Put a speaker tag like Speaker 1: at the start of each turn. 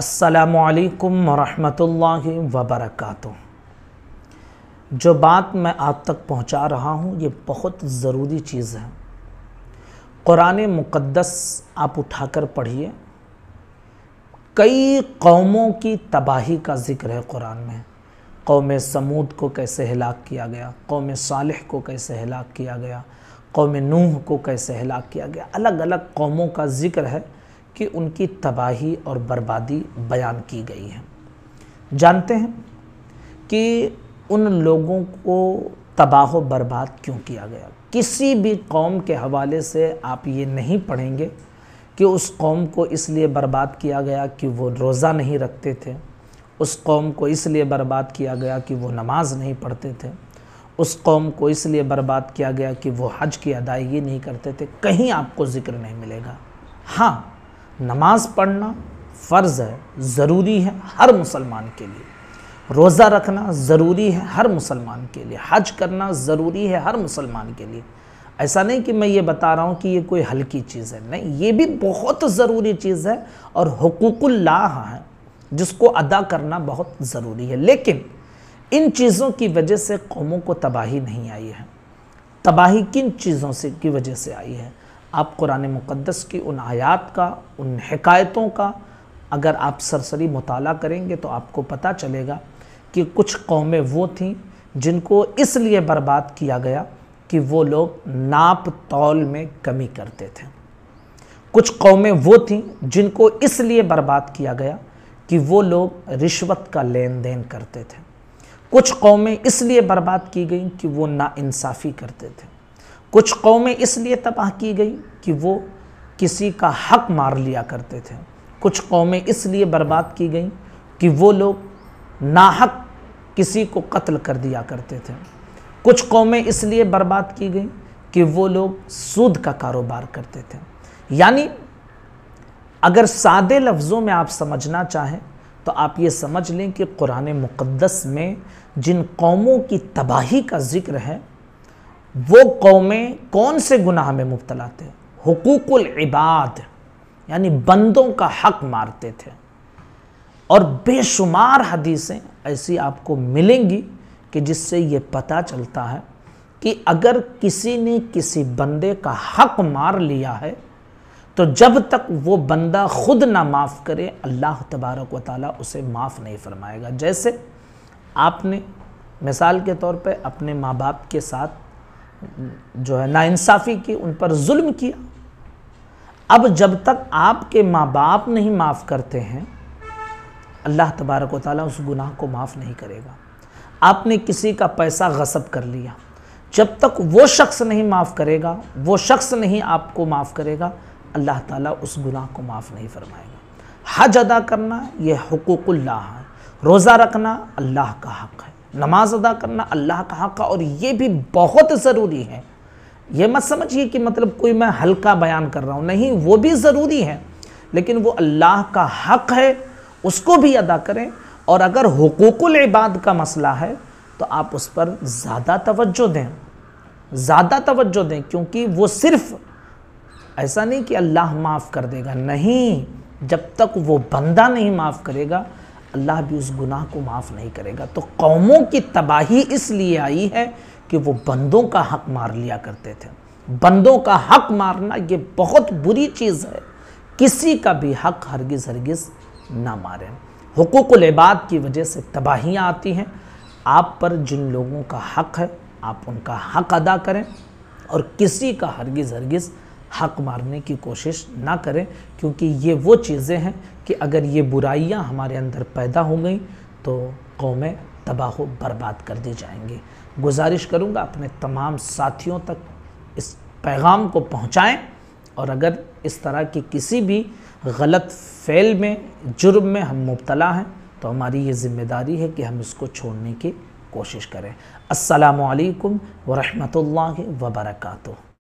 Speaker 1: असलकम वरहमतुल्लाहि वबरकatuh जो बात मैं आप तक पहुंचा रहा हूं ये बहुत ज़रूरी चीज़ है क़ुरान मुक़दस आप उठाकर पढ़िए कई कौमों की तबाही का जिक्र है कुरान में कौम समूद को कैसे हलाक किया गया कौम सालह को कैसे हलाक किया गया कौम नूह को कैसे हलाक किया गया अलग अलग कौमों का जिक्र है कि उनकी तबाही और बर्बादी बयान की गई है जानते हैं कि उन लोगों को तबाह बर्बाद क्यों किया गया किसी भी कौम के हवाले से आप ये नहीं पढ़ेंगे कि उस कौम को इसलिए बर्बाद किया गया कि वो रोज़ा नहीं रखते थे उस कौम को इसलिए बर्बाद किया गया कि वो नमाज़ नहीं पढ़ते थे उस कौम को इसलिए बर्बाद किया गया कि वो हज की अदायगी नहीं करते थे कहीं आपको ज़िक्र नहीं मिलेगा हाँ नमाज पढ़ना फ़र्ज़ है ज़रूरी है हर मुसलमान के लिए रोज़ा रखना ज़रूरी है हर मुसलमान के लिए हज करना ज़रूरी है हर मुसलमान के लिए ऐसा नहीं कि मैं ये बता रहा हूँ कि ये कोई हल्की चीज़ है नहीं ये भी बहुत ज़रूरी चीज़ है और हकूक़ुल्लाह है जिसको अदा करना बहुत ज़रूरी है लेकिन इन चीज़ों की वजह से कौमों को तबाही नहीं आई है तबाही किन चीज़ों से की वजह से आई है आप कुरान मुक़दस की उन आयात का उन हकायतों का अगर आप सरसरी मताल करेंगे तो आपको पता चलेगा कि कुछ कौमें वो थीं जिनको इसलिए बर्बाद किया गया कि वो लोग नाप तौल में कमी करते थे कुछ कौमें वो थीं जिनको इसलिए बर्बाद किया गया कि वो लोग रिश्वत का लेन देन करते थे कुछ कौमें इसलिए बर्बाद की गई कि वो नाानसाफ़ी करते थे कुछ कौमें इसलिए तबाह की गई कि वो किसी का हक मार लिया करते थे कुछ कौमें इसलिए बर्बाद की गई कि वो लोग नाहक किसी को कत्ल कर दिया करते थे कुछ कौमें इसलिए बर्बाद की गई कि वो लोग सूद का कारोबार करते थे यानी अगर सादे लफ्ज़ों में आप समझना चाहें तो आप ये समझ लें कि कुरान मुक़दस में जिन कौमों की तबाही का ज़िक्र है वो कौमें कौन से गुनाह में मुबतला थे हकूकुल इबाद यानी बंदों का हक मारते थे और बेशुमार हदीसें ऐसी आपको मिलेंगी कि जिससे ये पता चलता है कि अगर किसी ने किसी बंदे का हक मार लिया है तो जब तक वो बंदा खुद ना माफ़ करे अल्लाह तबारक व ताली उसे माफ़ नहीं फरमाएगा जैसे आपने मिसाल के तौर पे अपने माँ बाप के साथ जो है नाइंसाफ़ी की उन पर जुल्म किया अब जब तक आपके माँ बाप नहीं माफ़ करते हैं अल्लाह तबारक वाली उस गुनाह को माफ़ नहीं करेगा आपने किसी का पैसा गसब कर लिया जब तक वो शख्स नहीं माफ़ करेगा वो शख्स नहीं आपको माफ़ करेगा अल्लाह ताला उस गुनाह को माफ़ नहीं फरमाएगा हज अदा करना यह हकूक़ल्ला है रोज़ा रखना अल्लाह का हक़ है नमाज अदा करना अल्लाह का हक और ये भी बहुत ज़रूरी है ये मत समझिए कि मतलब कोई मैं हल्का बयान कर रहा हूँ नहीं वो भी ज़रूरी है लेकिन वो अल्लाह का हक है उसको भी अदा करें और अगर हकूक़ुल इबाद का मसला है तो आप उस पर ज़्यादा तवज्जो दें ज़्यादा तवज्जो दें क्योंकि वो सिर्फ़ ऐसा नहीं कि अल्लाह माफ़ कर देगा नहीं जब तक वो बंदा नहीं माफ़ करेगा अल्लाह भी उस गुनाह को माफ़ नहीं करेगा तो कौमों की तबाही इसलिए आई है कि वो बंदों का हक मार लिया करते थे बंदों का हक मारना ये बहुत बुरी चीज़ है किसी का भी हक हरगिज़ हरगिज़ ना मारें हकूक़ुल इबाद की वजह से तबाहियाँ आती हैं आप पर जिन लोगों का हक है आप उनका हक अदा करें और किसी का हरगिज़ हरगिज़ हक मारने की कोशिश ना करें क्योंकि ये वो चीज़ें हैं कि अगर ये बुराइयाँ हमारे अंदर पैदा हो गई तो कौमें तबाह बर्बाद कर दी जाएंगी गुजारिश करूँगा अपने तमाम साथियों तक इस पैगाम को पहुँचाएँ और अगर इस तरह की किसी भी गलत फ़ैल में जुर्म में हम मुबतला हैं तो हमारी ये ज़िम्मेदारी है कि हम इसको छोड़ने की कोशिश करें असलकम वरहमल वबरकू